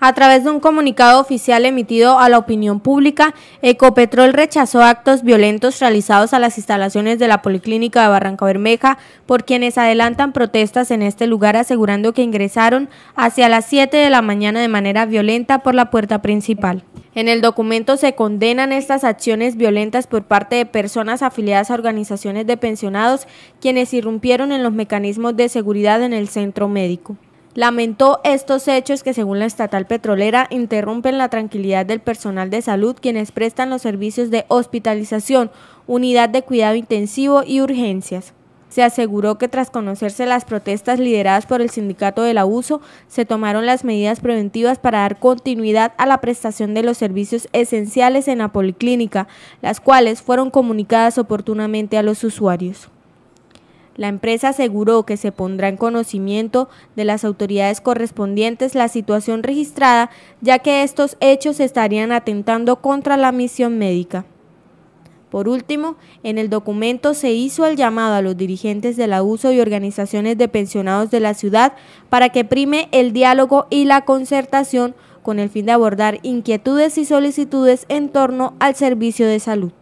A través de un comunicado oficial emitido a la opinión pública, Ecopetrol rechazó actos violentos realizados a las instalaciones de la Policlínica de Barranca Bermeja por quienes adelantan protestas en este lugar asegurando que ingresaron hacia las 7 de la mañana de manera violenta por la puerta principal. En el documento se condenan estas acciones violentas por parte de personas afiliadas a organizaciones de pensionados quienes irrumpieron en los mecanismos de seguridad en el centro médico lamentó estos hechos que según la estatal petrolera interrumpen la tranquilidad del personal de salud quienes prestan los servicios de hospitalización, unidad de cuidado intensivo y urgencias. Se aseguró que tras conocerse las protestas lideradas por el sindicato del abuso, se tomaron las medidas preventivas para dar continuidad a la prestación de los servicios esenciales en la policlínica, las cuales fueron comunicadas oportunamente a los usuarios. La empresa aseguró que se pondrá en conocimiento de las autoridades correspondientes la situación registrada, ya que estos hechos estarían atentando contra la misión médica. Por último, en el documento se hizo el llamado a los dirigentes del abuso y organizaciones de pensionados de la ciudad para que prime el diálogo y la concertación con el fin de abordar inquietudes y solicitudes en torno al servicio de salud.